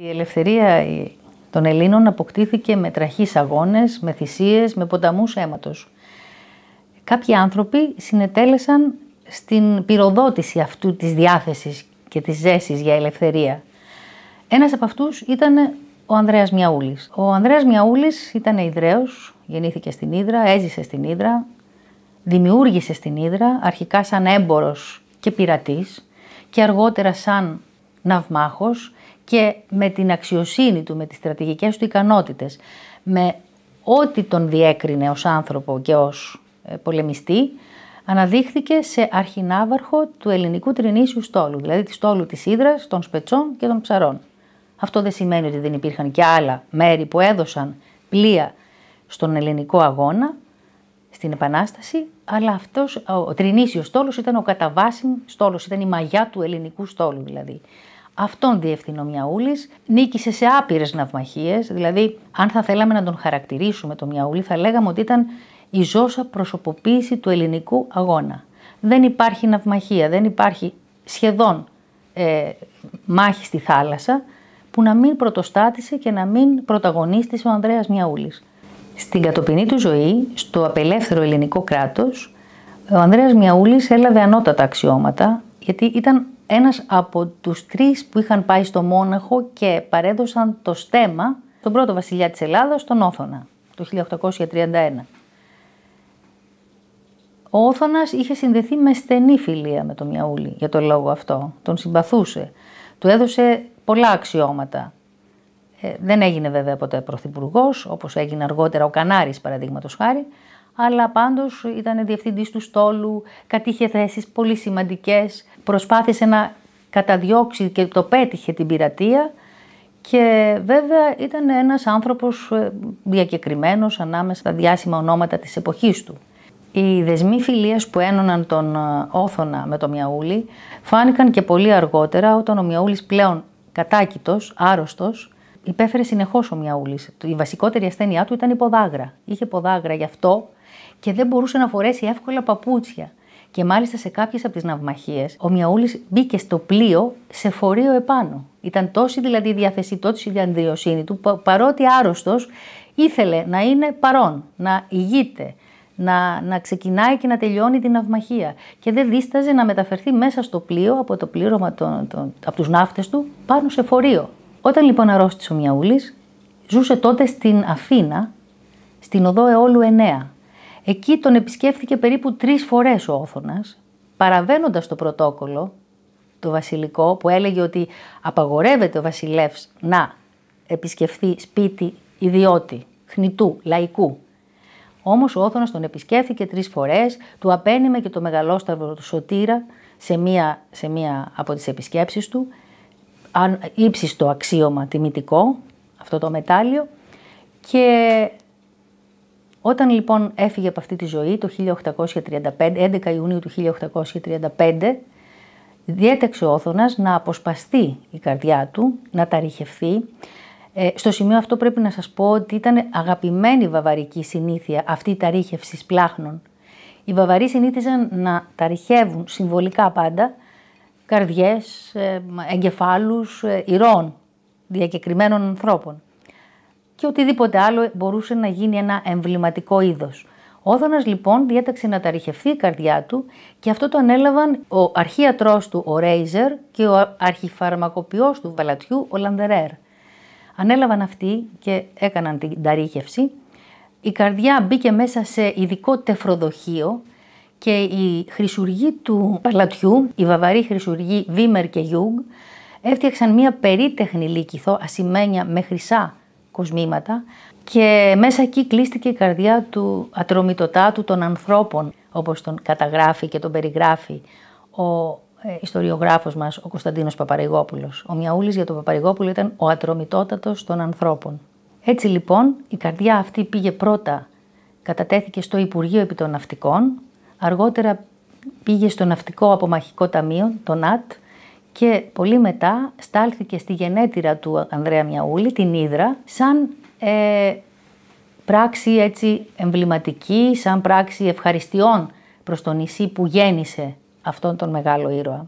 Η ελευθερία των Ελλήνων αποκτήθηκε με τραχείς αγώνες, με θυσίες, με ποταμούς αίματος. Κάποιοι άνθρωποι συνετέλεσαν στην πυροδότηση αυτού της διάθεσης και της ζέσης για ελευθερία. Ένας από αυτούς ήταν ο Ανδρέας Μιαούλης. Ο Ανδρέας Μιαούλης ήταν Ιδραίος, γεννήθηκε στην Ήδρα, έζησε στην Ήδρα, δημιούργησε στην Ήδρα, αρχικά σαν έμπορος και πειρατής και αργότερα σαν ναυμάχος και με την αξιοσύνη του, με τις στρατηγικές του ικανότητες, με ό,τι τον διέκρινε ως άνθρωπο και ως ε, πολεμιστή, αναδείχθηκε σε αρχινάβαρχο του ελληνικού τρινήσιου στόλου, δηλαδή του στόλου της Ήδρας, των Σπετσών και των Ψαρών. Αυτό δεν σημαίνει ότι δεν υπήρχαν και άλλα μέρη που έδωσαν πλοία στον ελληνικό αγώνα, στην Επανάσταση, αλλά αυτός, ο τρινήσιος στόλος ήταν ο καταβάσιν στόλος, ήταν η μαγιά του ελληνικού στόλου δηλαδή. Αυτόν διευθυνό Μιαούλης νίκησε σε άπειρες ναυμαχίες. Δηλαδή, αν θα θέλαμε να τον χαρακτηρίσουμε τον Μιαούλη, θα λέγαμε ότι ήταν η ζώσα προσωποποίηση του ελληνικού αγώνα. Δεν υπάρχει ναυμαχία, δεν υπάρχει σχεδόν ε, μάχη στη θάλασσα που να μην πρωτοστάτησε και να μην πρωταγωνίστησε ο Ανδρέας Μιαούλης. Στην κατοπινή του ζωή, στο απελεύθερο ελληνικό κράτος, ο Ανδρέας Μιαούλης έλαβε ανώτατα αξιώματα, γιατί ήταν ένας από τους τρεις που είχαν πάει στο Μόναχο και παρέδωσαν το στέμα στον πρώτο βασιλιά της Ελλάδας, τον Όθωνα, το 1831. Ο Όθωνας είχε συνδεθεί με στενή φιλία με τον Μιαούλη για τον λόγο αυτό. Τον συμπαθούσε. Του έδωσε πολλά αξιώματα. Ε, δεν έγινε βέβαια ποτέ πρωθυπουργός, όπως έγινε αργότερα ο Κανάρης παραδείγματος χάρη, αλλά πάντως ήταν διευθυντής του στόλου, κατήχε θέσεις πολύ σημαντικές, προσπάθησε να καταδιώξει και το πέτυχε την πειρατεία και βέβαια ήταν ένας άνθρωπος ε, διακεκριμένος ανάμεσα στα διάσημα ονόματα της εποχής του. Οι δεσμοί φιλίας που ένωναν τον ε, Όθωνα με τον Μιαούλη φάνηκαν και πολύ αργότερα όταν ο Μιαούλης πλέον κατάκητος, άρρωστος, υπέφερε συνεχώς ο Μιαούλης. Η βασικότερη ασθένειά του ήταν η ποδάγρα. Είχε ποδάγρα γι' αυτό και δεν μπορούσε να φορέσει εύκολα παπούτσια. Και μάλιστα σε κάποιες από τις ναυμαχίες, ο Μιαούλης μπήκε στο πλοίο σε φορείο επάνω. Ήταν τόση δηλαδή η διάθεσή, τόση η του, παρότι άρρωστος ήθελε να είναι παρόν, να ηγείται, να, να ξεκινάει και να τελειώνει την ναυμαχία. Και δεν δίσταζε να μεταφερθεί μέσα στο πλοίο από το πλήρωμα των, των, από τους ναύτες του πάνω σε φορείο. Όταν λοιπόν αρρώστησε ο Μιαούλης, ζούσε τότε στην Αθήνα, στην οδό Εόλου 9. Εκεί τον επισκέφθηκε περίπου τρεις φορές ο Όθωνας, παραβαίνοντας το πρωτόκολλο, το βασιλικό, που έλεγε ότι απαγορεύεται ο βασιλεύς να επισκεφθεί σπίτι ιδιώτη, θνητού, λαϊκού. Όμως ο Όθωνας τον επισκέφθηκε τρεις φορές, του απένιμε και το μεγαλόσταυρο του Σωτήρα σε μία, σε μία από τις επισκέψεις του, ύψιστο αξίωμα τιμητικό, αυτό το μετάλλιο, και όταν λοιπόν έφυγε από αυτή τη ζωή το 1835, 11 Ιουνίου του 1835, διέταξε ο Όθωνας να αποσπαστεί η καρδιά του, να τα Ε, στο σημείο αυτό πρέπει να σας πω ότι ήταν αγαπημένη βαβαρική συνήθεια αυτή η ταρίχευση πλάχνων. Οι βαβαροί συνήθιζαν να ταριχεύουν συμβολικά πάντα καρδιές, ε, εγκεφάλους, ε, ηρών διακεκριμένων ανθρώπων και οτιδήποτε άλλο μπορούσε να γίνει ένα εμβληματικό είδος. Ο Όδωνας λοιπόν διέταξε να τα η καρδιά του και αυτό το ανέλαβαν ο αρχίατρός του ο Ρέιζερ και ο αρχιφαρμακοποιός του Βαλατιού ο Λανδερέρ. Ανέλαβαν αυτοί και έκαναν την ταρίχευση. Η καρδιά μπήκε μέσα σε ειδικό τεφροδοχείο και οι χρυσουργοί του Παλατιού, οι βαβαροί χρυσουργοί Βίμερ και Γιούγκ, έφτιαξαν μία περίτεχνη λύκηθο ασημένια με χρυσά κοσμήματα και μέσα εκεί κλείστηκε η καρδιά του ατρομητοτάτου των ανθρώπων, όπως τον καταγράφει και τον περιγράφει ο ε, ιστοριογράφος μας, ο Κωνσταντίνος Παπαρηγόπουλος. Ο Μιαούλης για τον Παπαρηγόπουλο ήταν ο ατρομητότατος των ανθρώπων. Έτσι λοιπόν η καρδιά αυτή πήγε πρώτα, κατατέθηκε στο Υπουργείο Επιτοναυτικών, αργότερα πήγε στο Ναυτικό Απομαχικό Ταμείο, το ΝΑΤ, και πολύ μετά στάλθηκε στη γενέτειρα του Ανδρέα Μιαούλη, την Ήδρα, σαν ε, πράξη έτσι εμβληματική, σαν πράξη ευχαριστειών προς τον νησί που γέννησε αυτόν τον μεγάλο ήρωα.